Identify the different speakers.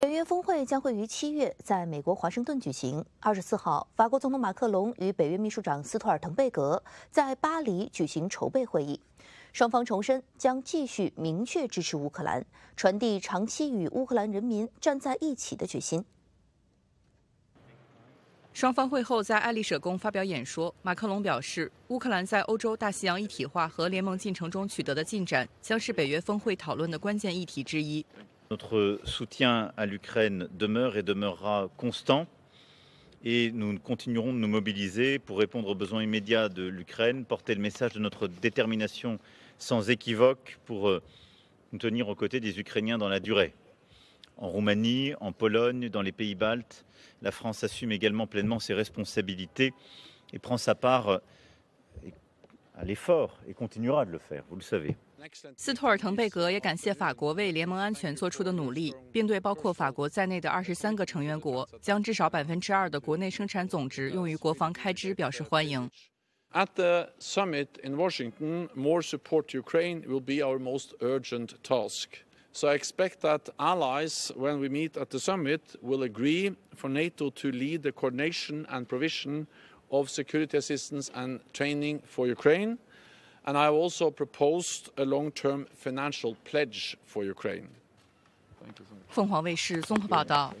Speaker 1: 北约峰会将会于七月在美国华盛顿举行。二十四号，法国总统马克龙与北约秘书长斯托尔滕贝格在巴黎举行筹备会议，双方重申将继续明确支持乌克兰，传递长期与乌克兰人民站在一起的决心。
Speaker 2: 双方会后在爱丽舍宫发表演说，马克龙表示，乌克兰在欧洲大西洋一体化和联盟进程中取得的进展，将是北约峰会讨论的关键议题之一。
Speaker 3: Notre soutien à l'Ukraine demeure et demeurera constant et nous continuerons de nous mobiliser pour répondre aux besoins immédiats de l'Ukraine, porter le message de notre détermination sans équivoque pour euh, nous tenir aux côtés des Ukrainiens dans la durée. En Roumanie, en Pologne, dans les pays baltes, la France assume également pleinement ses responsabilités et prend sa part l'effort et continuera de le faire, vous le savez.
Speaker 2: 斯图尔滕贝格也感谢法国为联盟安全做出的努力，并对包括法国在内的二十三个成员国将至少百分之二的国内生产总值用于国防开支表示欢迎。
Speaker 4: At the summit in Washington, more support to Ukraine will be our most urgent task. So I expect that allies, when we meet at the summit, will agree for NATO to lead the coordination and provision of security assistance and training for Ukraine. And I have also proposed a long-term financial pledge for Ukraine.
Speaker 2: 凤凰卫视综合报道。